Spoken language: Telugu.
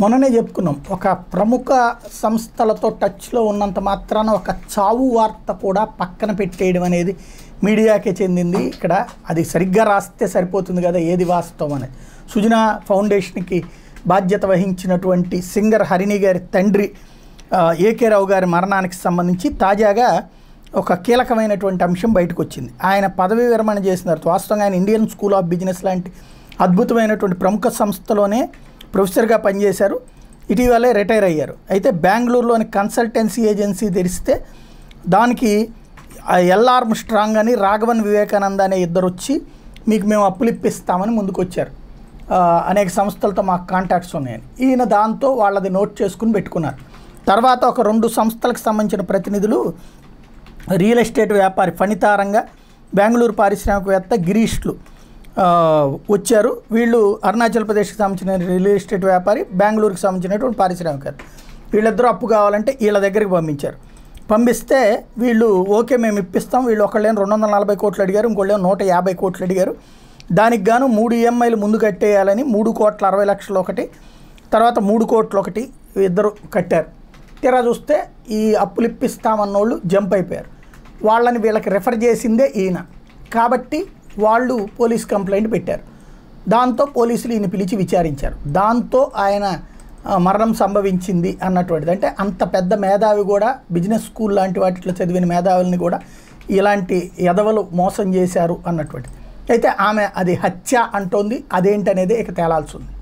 మొన్ననే చెప్పుకున్నాం ఒక ప్రముఖ సంస్థలతో టచ్లో ఉన్నంత మాత్రాన ఒక చావు వార్త కూడా పక్కన పెట్టేయడం అనేది మీడియాకే చెందింది ఇక్కడ అది సరిగ్గా రాస్తే సరిపోతుంది కదా ఏది వాస్తవం అనేది సుజన ఫౌండేషన్కి బాధ్యత వహించినటువంటి సింగర్ హరిణి గారి తండ్రి ఏకే రావు గారి మరణానికి సంబంధించి తాజాగా ఒక కీలకమైనటువంటి అంశం బయటకు వచ్చింది ఆయన పదవి విరమణ చేసిన తర్వాత వాస్తవంగా ఆయన ఇండియన్ స్కూల్ ఆఫ్ బిజినెస్ లాంటి అద్భుతమైనటువంటి ప్రముఖ సంస్థలోనే ప్రొఫెసర్గా పనిచేశారు ఇటీవలే రిటైర్ అయ్యారు అయితే బెంగళూరులోని కన్సల్టెన్సీ ఏజెన్సీ తెరిస్తే దానికి ఎల్ఆర్మ్ స్ట్రాంగ్ అని రాఘవన్ వివేకానంద అనే ఇద్దరు వచ్చి మీకు మేము అప్పులు ఇప్పిస్తామని ముందుకొచ్చారు అనేక సంస్థలతో మాకు కాంటాక్ట్స్ ఉన్నాయని ఈయన దాంతో వాళ్ళది నోట్ చేసుకుని పెట్టుకున్నారు తర్వాత ఒక రెండు సంస్థలకు సంబంధించిన ప్రతినిధులు రియల్ ఎస్టేట్ వ్యాపారి ఫణితారంగా బెంగళూరు పారిశ్రామికవేత్త గిరీష్లు వచ్చారు వీళ్ళు అరుణాచల్ ప్రదేశ్కి సంబంధించిన రియల్ ఎస్టేట్ వ్యాపారి బెంగళూరుకి సంబంధించినటువంటి పారిశ్రామికారు వీళ్ళిద్దరూ అప్పు కావాలంటే వీళ్ళ దగ్గరికి పంపించారు పంపిస్తే వీళ్ళు ఓకే మేము ఇప్పిస్తాం వీళ్ళు ఒకళ్ళేమో రెండు వందల నలభై కోట్లు అడిగారు ఇంకోళ్ళేమో నూట యాభై కోట్లు అడిగారు దానికి గాను మూడు ఈఎంఐలు ముందు కట్టేయాలని మూడు కోట్ల అరవై లక్షలు ఒకటి తర్వాత మూడు కోట్లు ఒకటి ఇద్దరు కట్టారు తీరా చూస్తే ఈ అప్పులు ఇప్పిస్తామన్నోళ్ళు జంప్ అయిపోయారు వాళ్ళని వీళ్ళకి రెఫర్ చేసిందే ఈయన కాబట్టి వాళ్ళు పోలీస్ కంప్లైంట్ పెట్టారు దాంతో పోలీసులు ఈయన పిలిచి విచారించారు దాంతో ఆయన మరణం సంభవించింది అన్నటువంటిది అంటే అంత పెద్ద మేధావి కూడా బిజినెస్ స్కూల్ లాంటి వాటిలో చదివిన మేధావుల్ని కూడా ఇలాంటి ఎదవలు మోసం చేశారు అన్నటువంటిది అయితే ఆమె అది హత్య అంటోంది అదేంటనేది ఇక తేలాల్సి ఉంది